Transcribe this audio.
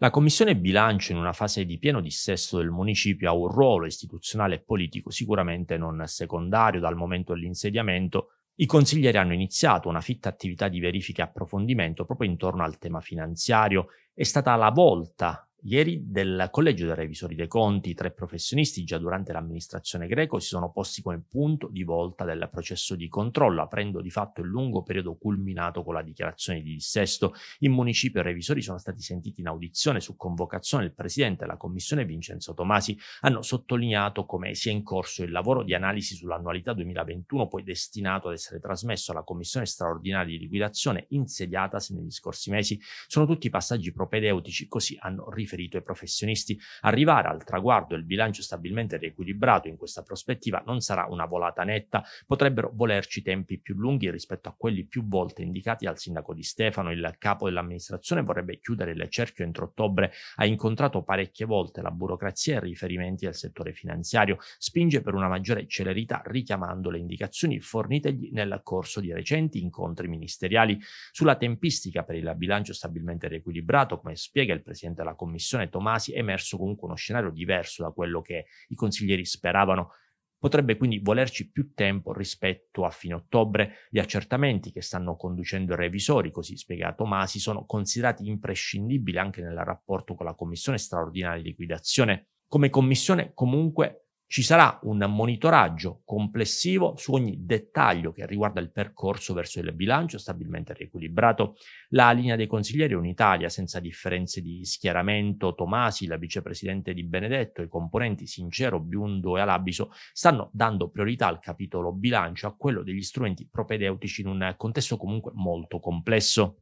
La Commissione bilancio in una fase di pieno dissesto del municipio ha un ruolo istituzionale e politico sicuramente non secondario dal momento dell'insediamento. I consiglieri hanno iniziato una fitta attività di verifica e approfondimento proprio intorno al tema finanziario. È stata la volta Ieri del Collegio dei Revisori dei Conti, tre professionisti già durante l'amministrazione greco si sono posti come punto di volta del processo di controllo, aprendo di fatto il lungo periodo culminato con la dichiarazione di dissesto. In municipio i revisori sono stati sentiti in audizione su convocazione del presidente della commissione Vincenzo Tomasi. Hanno sottolineato come sia in corso il lavoro di analisi sull'annualità 2021, poi destinato ad essere trasmesso alla commissione straordinaria di liquidazione insediatasi negli scorsi mesi. Sono tutti passaggi propedeutici, così hanno riflettuto riferito ai professionisti. Arrivare al traguardo il bilancio stabilmente riequilibrato in questa prospettiva non sarà una volata netta, potrebbero volerci tempi più lunghi rispetto a quelli più volte indicati al sindaco di Stefano. Il capo dell'amministrazione vorrebbe chiudere il cerchio entro ottobre, ha incontrato parecchie volte la burocrazia e riferimenti al settore finanziario, spinge per una maggiore celerità richiamando le indicazioni fornitegli nel corso di recenti incontri ministeriali. Sulla tempistica per il bilancio stabilmente riequilibrato, come spiega il presidente della commissione, commissione Tomasi è emerso comunque uno scenario diverso da quello che i consiglieri speravano. Potrebbe quindi volerci più tempo rispetto a fine ottobre. Gli accertamenti che stanno conducendo i revisori, così spiega Tomasi, sono considerati imprescindibili anche nel rapporto con la commissione straordinaria di liquidazione. Come commissione comunque ci sarà un monitoraggio complessivo su ogni dettaglio che riguarda il percorso verso il bilancio stabilmente riequilibrato. La linea dei consiglieri Unitalia, senza differenze di schieramento. Tomasi, la vicepresidente di Benedetto, i componenti Sincero, Biundo e Alabiso stanno dando priorità al capitolo bilancio, a quello degli strumenti propedeutici in un contesto comunque molto complesso.